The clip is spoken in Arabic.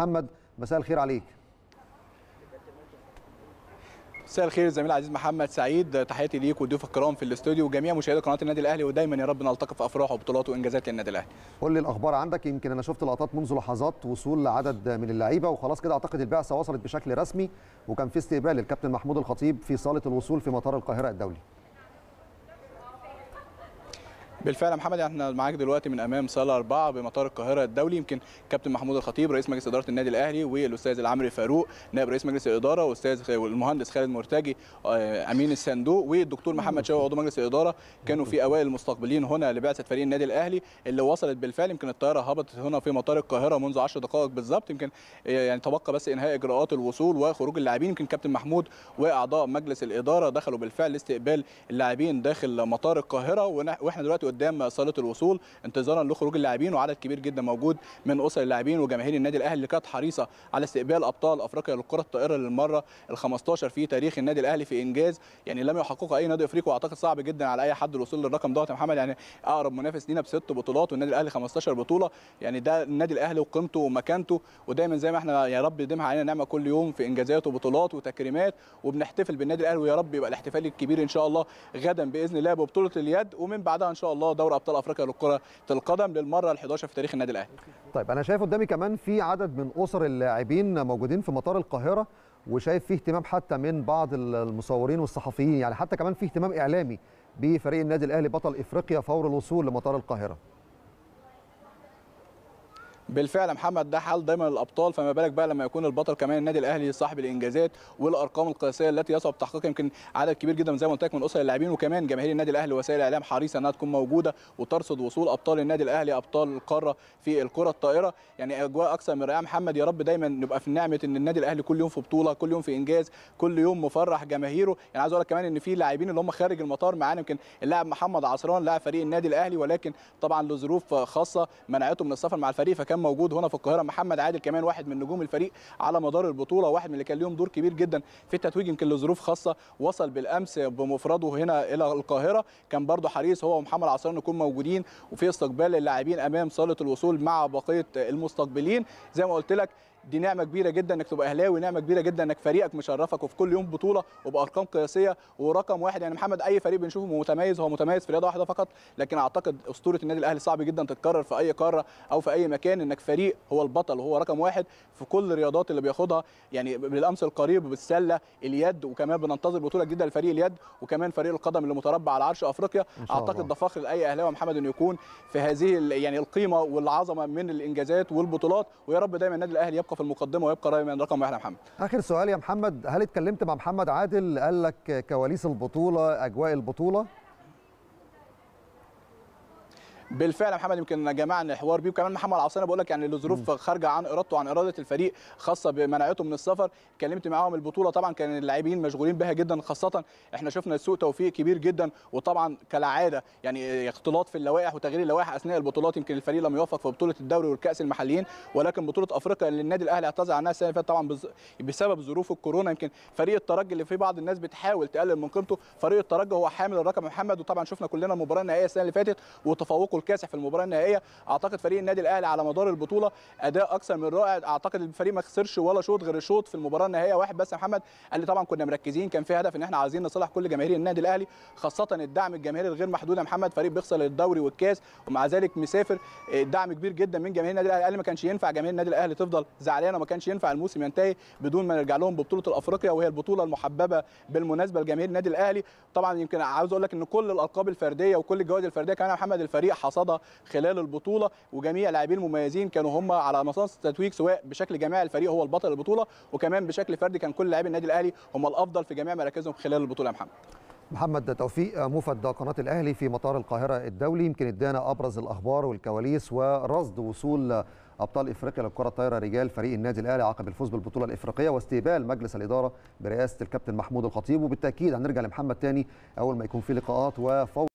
محمد مساء الخير عليك مساء الخير الزميل العزيز محمد سعيد تحياتي ليك وضيوف الكرام في الاستوديو وجميع مشاهدي قناه النادي الاهلي ودايما يا رب نلتقي في افراح وبطولات وانجازات للنادي الاهلي. قول لي الاخبار عندك يمكن انا شفت لقطات منذ لحظات وصول لعدد من اللعيبه وخلاص كده اعتقد البعثه وصلت بشكل رسمي وكان في استقبال للكابتن محمود الخطيب في صاله الوصول في مطار القاهره الدولي. بالفعل يا محمد يعني احنا معاك دلوقتي من امام صاله 4 بمطار القاهره الدولي يمكن كابتن محمود الخطيب رئيس مجلس اداره النادي الاهلي والاستاذ العمري فاروق نائب رئيس مجلس الاداره والاستاذ والمهندس خالد مرتجي آه، امين الصندوق والدكتور محمد شوقي عضو مجلس الاداره كانوا في اوائل المستقبلين هنا لبعثه فريق النادي الاهلي اللي وصلت بالفعل يمكن الطياره هبطت هنا في مطار القاهره منذ 10 دقائق بالظبط يمكن آه، يعني تبقى بس انهاء اجراءات الوصول وخروج اللاعبين يمكن كابتن محمود واعضاء مجلس الاداره دخلوا بالفعل لاستقبال اللاعبين داخل مطار القاهره واحنا دلوقتي قدام صاله الوصول انتظارا لخروج اللاعبين وعدد كبير جدا موجود من اسر اللاعبين وجماهير النادي الاهلي اللي كانت حريصه على استقبال ابطال افريقيا للكره الطائره للمره ال15 في تاريخ النادي الاهلي في انجاز يعني لم يحققه اي نادي افريقي واعتقد صعب جدا على اي حد الوصول للرقم دوت يا محمد يعني اقرب منافس لينا بست بطولات والنادي الاهلي 15 بطوله يعني ده النادي الاهلي وقيمته ومكانته ودايما زي ما احنا يا رب يديمها علينا نعمه كل يوم في انجازات وبطولات وتكريمات وبنحتفل بالنادي الاهلي ويا رب يبقى الاحتفال الكبير ان شاء الله غدا باذن الله ببطوله اليد ومن بعدها ان شاء الله الله دوري ابطال افريقيا لكره القدم للمره ال11 في تاريخ النادي الاهلي طيب انا شايف قدامي كمان في عدد من اسر اللاعبين موجودين في مطار القاهره وشايف فيه اهتمام حتى من بعض المصورين والصحفيين يعني حتى كمان في اهتمام اعلامي بفريق النادي الاهلي بطل افريقيا فور الوصول لمطار القاهره بالفعل محمد ده حال دايما الابطال فما بالك بقى لما يكون البطل كمان النادي الاهلي صاحب الانجازات والارقام القياسيه التي يصعب تحقيقها يمكن عدد كبير جدا زي ما قلت لك من اسر اللاعبين وكمان جماهير النادي الاهلي وسائل الاعلام حريصه انها تكون موجوده وترصد وصول ابطال النادي الاهلي ابطال القاره في الكره الطائره يعني اجواء اكثر من رائعه محمد يا رب دايما نبقى في نعمه ان النادي الاهلي كل يوم في بطوله كل يوم في انجاز كل يوم مفرح جماهيره يعني عايز اقول لك كمان ان في لاعبين اللي هم خارج المطار معانا يمكن اللاعب محمد عصران لاعب فريق النادي الاهلي ولكن طبعا لظروف خاصه منعته من السفر مع الفريق فكان موجود هنا في القاهره محمد عادل كمان واحد من نجوم الفريق على مدار البطوله واحد من اللي كان ليهم دور كبير جدا في التتويج يمكن لظروف خاصه وصل بالامس بمفرده هنا الى القاهره كان برده حريص هو ومحمد عصام نكون موجودين وفي استقبال اللاعبين امام صاله الوصول مع بقيه المستقبلين زي ما قلت لك دي نعمه كبيره جدا انك تبقى اهلاوي نعمه كبيره جدا انك فريقك مشرفك وفي كل يوم بطوله وبارقام قياسيه ورقم واحد يعني محمد اي فريق بنشوفه متميز هو متميز في رياضه واحده فقط لكن اعتقد اسطوره النادي الاهلي صعب جدا تتكرر في اي قاره او في اي مكان انك فريق هو البطل وهو رقم واحد في كل الرياضات اللي بياخدها يعني بالامس القريب بالسله اليد وكمان بننتظر بطوله جديده لفريق اليد وكمان فريق القدم اللي متربع على عرش افريقيا اعتقد ده فخر لاي اهلاوي محمد انه يكون في هذه يعني القيمه والعظمه من الانجازات والبطولات ويا رب دايما النادي الاهلي يبقى يبقى في المقدمه ويبقى من رقم واحد يا محمد اخر سؤال يا محمد هل اتكلمت مع محمد عادل قال لك كواليس البطوله اجواء البطوله بالفعل يا محمد يمكن جمعنا الحوار بيه وكمان محمد عاصي بقول لك يعني لظروف خارجه عن ارادته وعن اراده الفريق خاصه بمنعته من السفر اتكلمت معاهم البطوله طبعا كان اللاعبين مشغولين بها جدا خاصه احنا شفنا سوء توفيق كبير جدا وطبعا كالعاده يعني اختلاط في اللوائح وتغيير اللوائح اثناء البطولات يمكن الفريق لم يوفق في بطوله الدوري والكاس المحليين ولكن بطوله افريقيا اللي النادي الاهلي اعتذر عنها السنه اللي طبعا بسبب ظروف الكورونا يمكن فريق الترجي اللي في بعض الناس بتحاول تقلل من قيمته فريق الترجي هو حامل الرقم محمد وطبعا شفنا كلنا المباراه النهائيه السنه اللي فاتت وتفوقه الكاسح في المباراه النهائيه اعتقد فريق النادي الاهلي على مدار البطوله اداء اكثر من رائع اعتقد الفريق ما خسرش ولا شوط غير الشوط في المباراه النهائيه واحد بس يا محمد لي طبعا كنا مركزين كان في هدف ان احنا عايزين نصالح كل جماهير النادي الاهلي خاصه الدعم الجماهيري الغير محدود يا محمد فريق بيخسر الدوري والكاس ومع ذلك مسافر دعم كبير جدا من جماهير النادي الاهلي قال ما كانش ينفع جماهير النادي الاهلي تفضل زعلانه وما كانش ينفع الموسم ينتهي بدون ما نرجع لهم ببطوله الافريقيا وهي البطوله المحببه بالمناسبه لجماهير النادي الاهلي طبعا يمكن عاوز اقول لك ان كل الالقاب الفرديه وكل الجوائز الفرديه كان محمد الفريق حصل صدى خلال البطوله وجميع اللاعبين المميزين كانوا هم على مصاص التتويج سواء بشكل جماعي الفريق هو البطل البطوله وكمان بشكل فردي كان كل لاعبي النادي الاهلي هم الافضل في جميع مراكزهم خلال البطوله يا محمد محمد توفيق موفد قناة الأهلي في مطار القاهرة الدولي يمكن ادانا أبرز الأخبار والكواليس ورصد وصول أبطال إفريقيا للكرة الطايرة رجال فريق النادي الأهلي عقب الفوز بالبطولة الإفريقية واستقبال مجلس الإدارة برئاسة الكابتن محمود الخطيب وبالتأكيد هنرجع لمحمد تاني أول ما يكون في لقاءات وفوضى